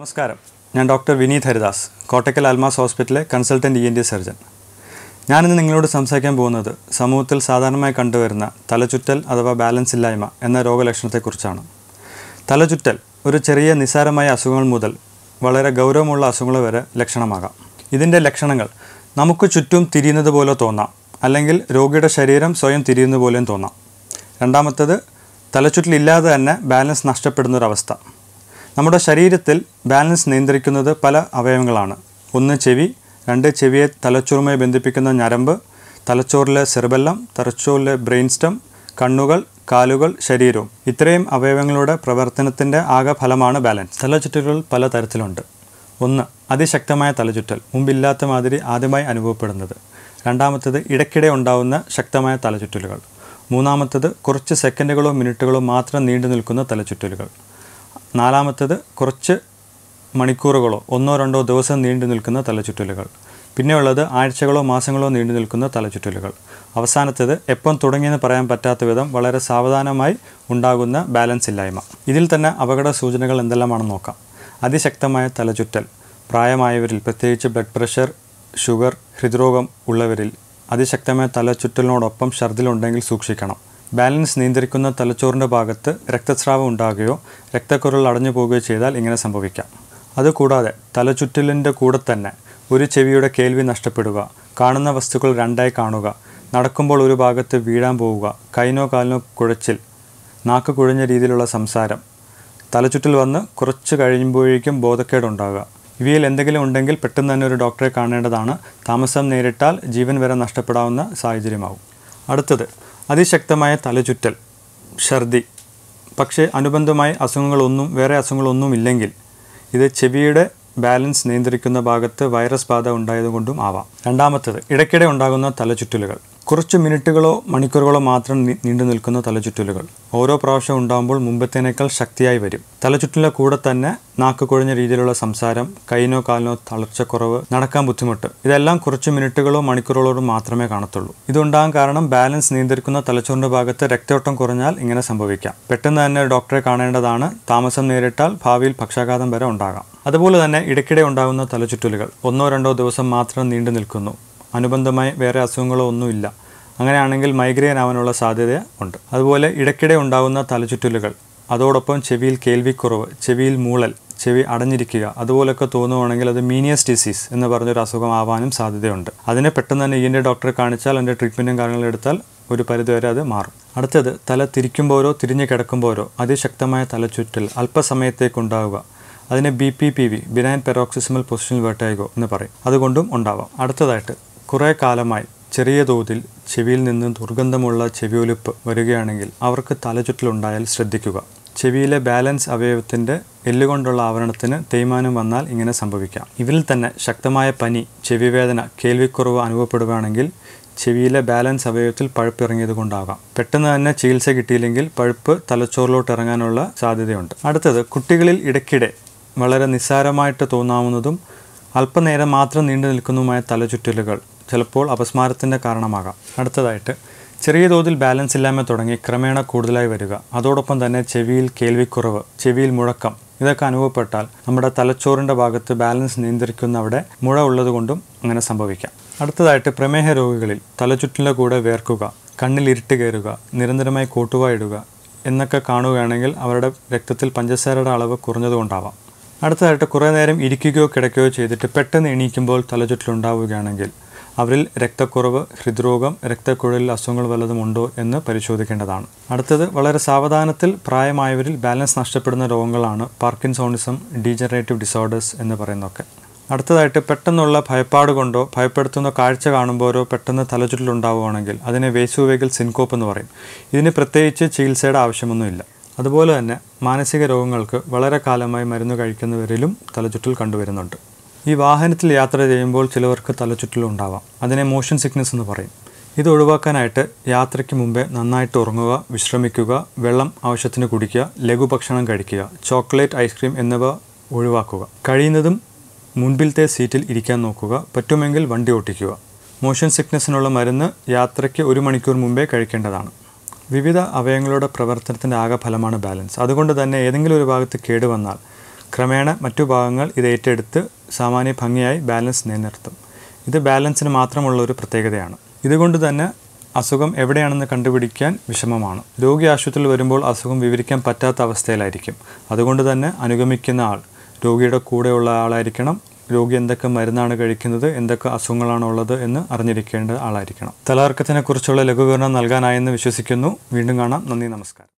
നമസ്കാരം ഞാൻ ഡോക്ടർ വിനീത് ഹരിദാസ് കോട്ടക്കൽ അൽമാസ് ഹോസ്പിറ്റലിലെ consultant E N T surgeon ഞാനിന്ന് നിങ്ങളോട് സംസാരിക്കാൻ പോകുന്നത് സമൂഹത്തിൽ സാധാരണമായി കണ്ടുവരുന്ന തലചുറ്റൽ അഥവാ ബാലൻസ് ഇല്ലായ്മ എന്ന രോഗലക്ഷണത്തെക്കുറിച്ചാണ് തലചുറ്റൽ ഒരു ചെറിയ നിസ്സാരമായ അസുഖങ്ങൾ മുതൽ വളരെ ഗൗരവമുള്ള അസുഖങ്ങൾ വരെ ലക്ഷണമാകാം ഇതിൻ്റെ ലക്ഷണങ്ങൾ നമുക്ക് ചുറ്റും തിരിയുന്നത് പോലെ തോന്നാം അല്ലെങ്കിൽ രോഗിയുടെ ശരീരം സ്വയം തിരിയുന്നത് പോലെയും തോന്നാം രണ്ടാമത്തത് തലചുറ്റലില്ലാതെ തന്നെ ബാലൻസ് നഷ്ടപ്പെടുന്നൊരവസ്ഥ നമ്മുടെ ശരീരത്തിൽ ബാലൻസ് നിയന്ത്രിക്കുന്നത് പല അവയവങ്ങളാണ് ഒന്ന് ചെവി രണ്ട് ചെവിയെ തലച്ചോറുമായി ബന്ധിപ്പിക്കുന്ന ഞരമ്പ് തലച്ചോറിലെ സെർബെല്ലം തലച്ചോറിലെ ബ്രെയിൻ സ്റ്റം കണ്ണുകൾ കാലുകൾ ശരീരവും ഇത്രയും അവയവങ്ങളുടെ പ്രവർത്തനത്തിൻ്റെ ആകെ ഫലമാണ് ബാലൻസ് തലചുറ്റലുകൾ പല തരത്തിലുണ്ട് ഒന്ന് അതിശക്തമായ തലചുറ്റൽ മുമ്പില്ലാത്ത മാതിരി ആദ്യമായി അനുഭവപ്പെടുന്നത് രണ്ടാമത്തേത് ഇടയ്ക്കിടെ ഉണ്ടാവുന്ന ശക്തമായ തലചുറ്റലുകൾ മൂന്നാമത്തേത് കുറച്ച് സെക്കൻഡുകളോ മിനിറ്റുകളോ മാത്രം നീണ്ടു നിൽക്കുന്ന തലചുറ്റലുകൾ നാലാമത്തേത് കുറച്ച് മണിക്കൂറുകളോ ഒന്നോ രണ്ടോ ദിവസം നീണ്ടു നിൽക്കുന്ന തലചുറ്റലുകൾ പിന്നെയുള്ളത് ആഴ്ചകളോ മാസങ്ങളോ നീണ്ടു നിൽക്കുന്ന തലചുറ്റലുകൾ അവസാനത്തേത് എപ്പം തുടങ്ങിയെന്ന് പറയാൻ പറ്റാത്ത വിധം വളരെ സാവധാനമായി ഉണ്ടാകുന്ന ബാലൻസ് ഇല്ലായ്മ ഇതിൽ തന്നെ അപകട സൂചനകൾ എന്തെല്ലാമാണെന്ന് നോക്കാം അതിശക്തമായ തലചുറ്റൽ പ്രായമായവരിൽ പ്രത്യേകിച്ച് ബ്ലഡ് പ്രഷർ ഷുഗർ ഹൃദ്രോഗം ഉള്ളവരിൽ അതിശക്തമായ തലചുറ്റലിനോടൊപ്പം ഛർദിലുണ്ടെങ്കിൽ സൂക്ഷിക്കണം ബാലൻസ് നിയന്ത്രിക്കുന്ന തലച്ചോറിൻ്റെ ഭാഗത്ത് രക്തസ്രാവം ഉണ്ടാകുകയോ രക്തക്കുരൽ അടഞ്ഞു പോവുകയോ ചെയ്താൽ ഇങ്ങനെ സംഭവിക്കാം അതുകൂടാതെ തലചുറ്റലിൻ്റെ കൂടെ തന്നെ ഒരു ചെവിയുടെ കേൾവി നഷ്ടപ്പെടുക കാണുന്ന വസ്തുക്കൾ രണ്ടായി കാണുക നടക്കുമ്പോൾ ഒരു ഭാഗത്ത് വീഴാൻ പോവുക കൈനോ കാലിനോ കുഴച്ചിൽ നാക്ക് കുഴഞ്ഞ രീതിയിലുള്ള സംസാരം തലചുറ്റിൽ വന്ന് കുറച്ച് കഴിയുമ്പോഴേക്കും ബോധക്കേടുണ്ടാകുക ഇവയിൽ എന്തെങ്കിലും ഉണ്ടെങ്കിൽ പെട്ടെന്ന് തന്നെ ഒരു ഡോക്ടറെ കാണേണ്ടതാണ് താമസം നേരിട്ടാൽ ജീവൻ വരെ നഷ്ടപ്പെടാവുന്ന സാഹചര്യമാകും അടുത്തത് അതിശക്തമായ തലചുറ്റൽ ഛർദി പക്ഷേ അനുബന്ധമായി അസുഖങ്ങളൊന്നും വേറെ അസുഖങ്ങളൊന്നും ഇല്ലെങ്കിൽ ഇത് ചെവിയുടെ ബാലൻസ് നിയന്ത്രിക്കുന്ന ഭാഗത്ത് വൈറസ് ബാധ ഉണ്ടായതുകൊണ്ടും ആവാം രണ്ടാമത്തേത് ഇടയ്ക്കിടെ ഉണ്ടാകുന്ന തലചുറ്റലുകൾ കുറച്ച് മിനിറ്റുകളോ മണിക്കൂറുകളോ മാത്രം നീണ്ടു നിൽക്കുന്ന തലചുറ്റലുകൾ ഓരോ പ്രാവശ്യം ഉണ്ടാകുമ്പോൾ മുമ്പത്തേനേക്കാൾ ശക്തിയായി വരും തലചുറ്റലിൻ്റെ കൂടെ തന്നെ നാക്ക് കുഴഞ്ഞ രീതിയിലുള്ള സംസാരം കൈനോ കാലിനോ തളർച്ചക്കുറവ് നടക്കാൻ ബുദ്ധിമുട്ട് ഇതെല്ലാം കുറച്ച് മിനിറ്റുകളോ മണിക്കൂറുകളോ മാത്രമേ കാണത്തുള്ളൂ ഇതുണ്ടാകാൻ കാരണം ബാലൻസ് നിയന്ത്രിക്കുന്ന തലച്ചോറിൻ്റെ ഭാഗത്ത് രക്തയോട്ടം കുറഞ്ഞാൽ ഇങ്ങനെ സംഭവിക്കാം പെട്ടെന്ന് തന്നെ ഡോക്ടറെ കാണേണ്ടതാണ് താമസം നേരിട്ടാൽ ഭാവിയിൽ പക്ഷാഘാതം വരെ ഉണ്ടാകാം അതുപോലെ തന്നെ ഇടയ്ക്കിടെ ഉണ്ടാകുന്ന തലചുറ്റലുകൾ ഒന്നോ രണ്ടോ ദിവസം മാത്രം നീണ്ടു നിൽക്കുന്നു അനുബന്ധമായി വേറെ അസുഖങ്ങളോ ഒന്നുമില്ല അങ്ങനെയാണെങ്കിൽ മൈഗ്രെയിൻ ആവാനുള്ള സാധ്യത ഉണ്ട് അതുപോലെ ഇടയ്ക്കിടെ ഉണ്ടാകുന്ന തലചുറ്റലുകൾ അതോടൊപ്പം ചെവിയിൽ കേൾവിക്കുറവ് ചെവിയിൽ മൂളൽ ചെവി അടഞ്ഞിരിക്കുക അതുപോലൊക്കെ തോന്നുവാണെങ്കിൽ അത് മീനിയസ് ഡിസീസ് എന്ന് പറഞ്ഞൊരു അസുഖം ആവാനും സാധ്യതയുണ്ട് അതിനെ പെട്ടെന്ന് തന്നെ ഇതിൻ്റെ ഡോക്ടറെ കാണിച്ചാൽ അതിൻ്റെ ട്രീറ്റ്മെൻറ്റും കാര്യങ്ങളും എടുത്താൽ ഒരു പരിധിവരെ അത് മാറും അടുത്തത് തല തിരിക്കുമ്പോഴോ തിരിഞ്ഞു കിടക്കുമ്പോഴോ അതിശക്തമായ തലചുറ്റൽ അല്പസമയത്തേക്കുണ്ടാവുക അതിനെ B P P V benign paroxysmal position vertigo എന്ന് പറയും അതുകൊണ്ടും ഉണ്ടാവാം അടുത്തതായിട്ട് കുറേ കാലമായി ചെറിയ തോതിൽ ചെവിയിൽ നിന്ന് ദുർഗന്ധമുള്ള ചെവിയൊലിപ്പ് വരികയാണെങ്കിൽ അവർക്ക് തലചുറ്റലുണ്ടായാൽ ശ്രദ്ധിക്കുക ചെവിയിലെ ബാലൻസ് അവയവത്തിൻ്റെ എല്ലുകൊണ്ടുള്ള ആവരണത്തിന് തേയ്മാനം വന്നാൽ ഇങ്ങനെ സംഭവിക്കാം ഇവരിൽ തന്നെ ശക്തമായ പനി ചെവിവേദന കേൾവിക്കുറവ് അനുഭവപ്പെടുകയാണെങ്കിൽ ചെവിയിലെ ബാലൻസ് അവയവത്തിൽ പഴുപ്പ് ഇറങ്ങിയത് കൊണ്ടാകാം പെട്ടെന്ന് തന്നെ ചികിത്സ കിട്ടിയില്ലെങ്കിൽ പഴുപ്പ് തലച്ചോറിലോട്ട് ഇറങ്ങാനുള്ള സാധ്യതയുണ്ട് അടുത്തത് കുട്ടികളിൽ ഇടയ്ക്കിടെ വളരെ നിസ്സാരമായിട്ട് തോന്നാവുന്നതും അല്പനേരം മാത്രം നീണ്ടു നിൽക്കുന്നതുമായ തലചുറ്റലുകൾ ചിലപ്പോൾ അപസ്മാരത്തിൻ്റെ കാരണമാകാം അടുത്തതായിട്ട് ചെറിയ തോതിൽ ബാലൻസ് ഇല്ലായ്മ തുടങ്ങി ക്രമേണ കൂടുതലായി വരിക അതോടൊപ്പം തന്നെ ചെവിയിൽ കേൾവിക്കുറവ് ചെവിയിൽ മുഴക്കം ഇതൊക്കെ അനുഭവപ്പെട്ടാൽ നമ്മുടെ തലച്ചോറിൻ്റെ ഭാഗത്ത് ബാലൻസ് നിയന്ത്രിക്കുന്ന അവിടെ മുഴ ഉള്ളതുകൊണ്ടും അങ്ങനെ സംഭവിക്കാം അടുത്തതായിട്ട് പ്രമേഹ രോഗികളിൽ തലചുറ്റിലെ കൂടെ വേർക്കുക കണ്ണിൽ ഇരുട്ട് കയറുക നിരന്തരമായി ഇടുക എന്നൊക്കെ കാണുകയാണെങ്കിൽ അവരുടെ രക്തത്തിൽ പഞ്ചസാരയുടെ അളവ് കുറഞ്ഞതുകൊണ്ടാവാം അടുത്തതായിട്ട് കുറേ നേരം ഇരിക്കുകയോ കിടക്കുകയോ ചെയ്തിട്ട് പെട്ടെന്ന് എണീക്കുമ്പോൾ തലചുറ്റിലുണ്ടാവുകയാണെങ്കിൽ അവരിൽ രക്തക്കുറവ് ഹൃദ്രോഗം രക്തക്കുഴലിൽ അസുഖങ്ങൾ വല്ലതും ഉണ്ടോ എന്ന് പരിശോധിക്കേണ്ടതാണ് അടുത്തത് വളരെ സാവധാനത്തിൽ പ്രായമായവരിൽ ബാലൻസ് നഷ്ടപ്പെടുന്ന രോഗങ്ങളാണ് പാർക്കിൻസോണിസം ഡീജനറേറ്റീവ് ഡിസോർഡേഴ്സ് എന്ന് പറയുന്നതൊക്കെ അടുത്തതായിട്ട് പെട്ടെന്നുള്ള ഭയപ്പാട് കൊണ്ടോ ഭയപ്പെടുത്തുന്ന കാഴ്ച കാണുമ്പോഴോ പെട്ടെന്ന് തലചുറ്റലുണ്ടാവുകയാണെങ്കിൽ അതിനെ വേസുവേഗൽ സിൻകോപ്പ് എന്ന് പറയും ഇതിന് പ്രത്യേകിച്ച് ചികിത്സയുടെ ആവശ്യമൊന്നുമില്ല അതുപോലെ തന്നെ മാനസിക രോഗങ്ങൾക്ക് വളരെ കാലമായി മരുന്ന് കഴിക്കുന്നവരിലും തലചുറ്റൽ കണ്ടുവരുന്നുണ്ട് ഈ വാഹനത്തിൽ യാത്ര ചെയ്യുമ്പോൾ ചിലവർക്ക് തലചുറ്റലുണ്ടാവാം അതിനെ മോഷൻ സിക്നസ് എന്ന് പറയും ഇത് ഒഴിവാക്കാനായിട്ട് യാത്രയ്ക്ക് മുമ്പേ നന്നായിട്ട് ഉറങ്ങുക വിശ്രമിക്കുക വെള്ളം ആവശ്യത്തിന് കുടിക്കുക ലഘുഭക്ഷണം കഴിക്കുക ചോക്ലേറ്റ് ഐസ്ക്രീം എന്നിവ ഒഴിവാക്കുക കഴിയുന്നതും മുൻപിലത്തെ സീറ്റിൽ ഇരിക്കാൻ നോക്കുക പറ്റുമെങ്കിൽ വണ്ടി ഓട്ടിക്കുക മോഷൻ സിക്നസ്സിനുള്ള മരുന്ന് യാത്രയ്ക്ക് ഒരു മണിക്കൂർ മുമ്പേ കഴിക്കേണ്ടതാണ് വിവിധ അവയവങ്ങളുടെ പ്രവർത്തനത്തിൻ്റെ ആകെ ഫലമാണ് ബാലൻസ് അതുകൊണ്ട് തന്നെ ഏതെങ്കിലും ഒരു ഭാഗത്ത് കേടുവന്നാൽ ക്രമേണ മറ്റു ഭാഗങ്ങൾ ഇത് ഏറ്റെടുത്ത് സാമാന്യ ഭംഗിയായി ബാലൻസ് നിലനിർത്തും ഇത് ബാലൻസിന് മാത്രമുള്ള ഒരു പ്രത്യേകതയാണ് ഇതുകൊണ്ട് തന്നെ അസുഖം എവിടെയാണെന്ന് കണ്ടുപിടിക്കാൻ വിഷമമാണ് രോഗി ആശുപത്രിയിൽ വരുമ്പോൾ അസുഖം വിവരിക്കാൻ പറ്റാത്ത അവസ്ഥയിലായിരിക്കും അതുകൊണ്ട് തന്നെ അനുഗമിക്കുന്ന ആൾ രോഗിയുടെ കൂടെയുള്ള ആളായിരിക്കണം രോഗി എന്തൊക്കെ മരുന്നാണ് കഴിക്കുന്നത് എന്തൊക്കെ അസുഖങ്ങളാണ് ഉള്ളത് എന്ന് അറിഞ്ഞിരിക്കേണ്ട ആളായിരിക്കണം കുറിച്ചുള്ള ലഘൂകരണം നൽകാനായെന്ന് വിശ്വസിക്കുന്നു വീണ്ടും കാണാം നന്ദി നമസ്കാരം